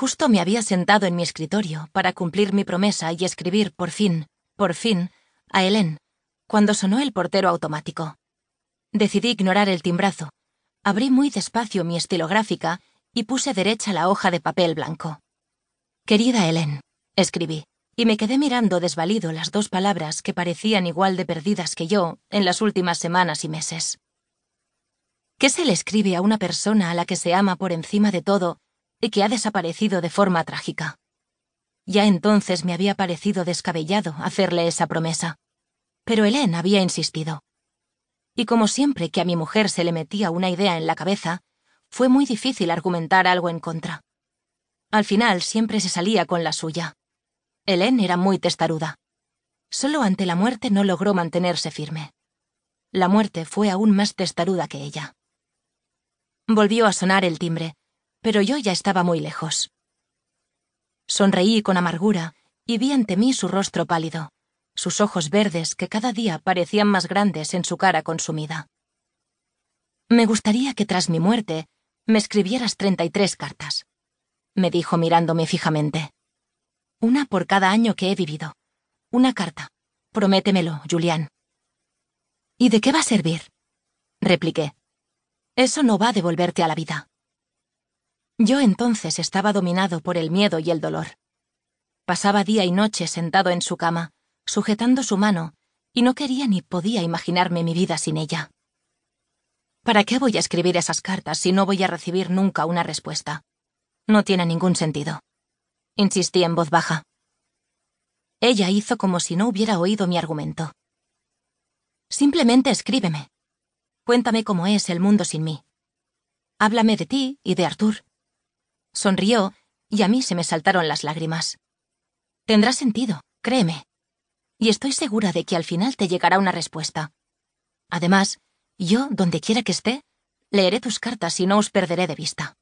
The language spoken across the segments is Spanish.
Justo me había sentado en mi escritorio para cumplir mi promesa y escribir, por fin, por fin, a Helen, cuando sonó el portero automático. Decidí ignorar el timbrazo. Abrí muy despacio mi estilográfica y puse derecha la hoja de papel blanco. Querida Helen, escribí, y me quedé mirando desvalido las dos palabras que parecían igual de perdidas que yo en las últimas semanas y meses. ¿Qué se le escribe a una persona a la que se ama por encima de todo y que ha desaparecido de forma trágica. Ya entonces me había parecido descabellado hacerle esa promesa, pero Helen había insistido. Y como siempre que a mi mujer se le metía una idea en la cabeza, fue muy difícil argumentar algo en contra. Al final siempre se salía con la suya. Helen era muy testaruda. Solo ante la muerte no logró mantenerse firme. La muerte fue aún más testaruda que ella. Volvió a sonar el timbre, pero yo ya estaba muy lejos. Sonreí con amargura y vi ante mí su rostro pálido, sus ojos verdes que cada día parecían más grandes en su cara consumida. Me gustaría que tras mi muerte me escribieras treinta tres cartas, me dijo mirándome fijamente. Una por cada año que he vivido. Una carta. Prométemelo, Julián. ¿Y de qué va a servir? repliqué. Eso no va a devolverte a la vida. Yo entonces estaba dominado por el miedo y el dolor. Pasaba día y noche sentado en su cama, sujetando su mano, y no quería ni podía imaginarme mi vida sin ella. ¿Para qué voy a escribir esas cartas si no voy a recibir nunca una respuesta? No tiene ningún sentido. Insistí en voz baja. Ella hizo como si no hubiera oído mi argumento. Simplemente escríbeme. Cuéntame cómo es el mundo sin mí. Háblame de ti y de Arthur. Sonrió y a mí se me saltaron las lágrimas. Tendrá sentido, créeme. Y estoy segura de que al final te llegará una respuesta. Además, yo, donde quiera que esté, leeré tus cartas y no os perderé de vista.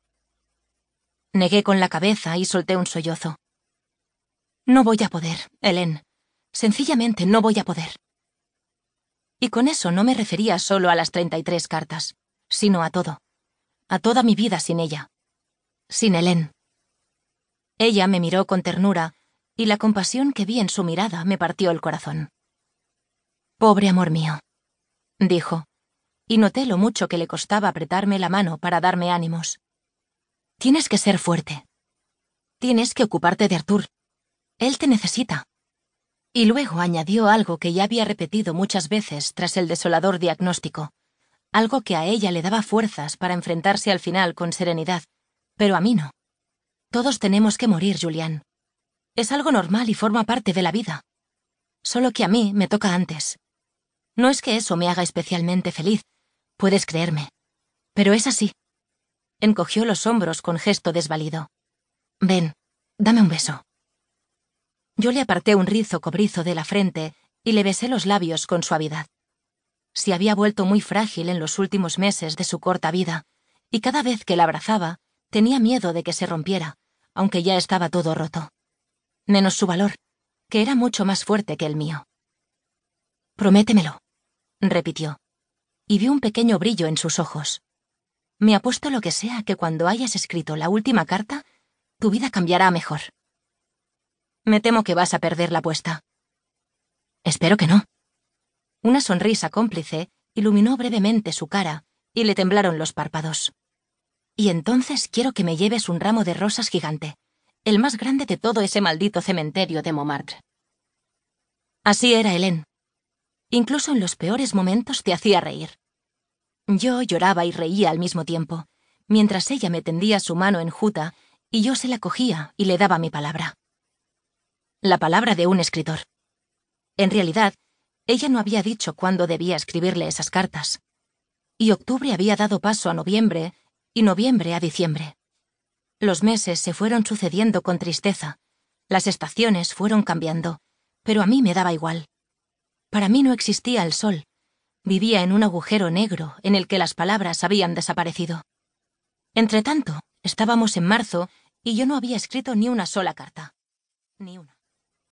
Negué con la cabeza y solté un sollozo. No voy a poder, Helen. Sencillamente no voy a poder. Y con eso no me refería solo a las treinta y tres cartas, sino a todo. A toda mi vida sin ella sin Helen. Ella me miró con ternura, y la compasión que vi en su mirada me partió el corazón. Pobre amor mío, dijo, y noté lo mucho que le costaba apretarme la mano para darme ánimos. Tienes que ser fuerte. Tienes que ocuparte de Artur. Él te necesita. Y luego añadió algo que ya había repetido muchas veces tras el desolador diagnóstico, algo que a ella le daba fuerzas para enfrentarse al final con serenidad, pero a mí no. Todos tenemos que morir, Julián. Es algo normal y forma parte de la vida. Solo que a mí me toca antes. No es que eso me haga especialmente feliz, puedes creerme. Pero es así. Encogió los hombros con gesto desvalido. Ven, dame un beso. Yo le aparté un rizo cobrizo de la frente y le besé los labios con suavidad. Se había vuelto muy frágil en los últimos meses de su corta vida, y cada vez que la abrazaba, Tenía miedo de que se rompiera, aunque ya estaba todo roto. Menos su valor, que era mucho más fuerte que el mío. Prométemelo, repitió, y vi un pequeño brillo en sus ojos. Me apuesto lo que sea que cuando hayas escrito la última carta, tu vida cambiará mejor. Me temo que vas a perder la apuesta. Espero que no. Una sonrisa cómplice iluminó brevemente su cara y le temblaron los párpados. Y entonces quiero que me lleves un ramo de rosas gigante, el más grande de todo ese maldito cementerio de Montmartre. Así era Helen Incluso en los peores momentos te hacía reír. Yo lloraba y reía al mismo tiempo, mientras ella me tendía su mano en juta y yo se la cogía y le daba mi palabra. La palabra de un escritor. En realidad, ella no había dicho cuándo debía escribirle esas cartas. Y octubre había dado paso a noviembre noviembre a diciembre. Los meses se fueron sucediendo con tristeza, las estaciones fueron cambiando, pero a mí me daba igual. Para mí no existía el sol, vivía en un agujero negro en el que las palabras habían desaparecido. Entretanto, estábamos en marzo y yo no había escrito ni una sola carta. Ni una.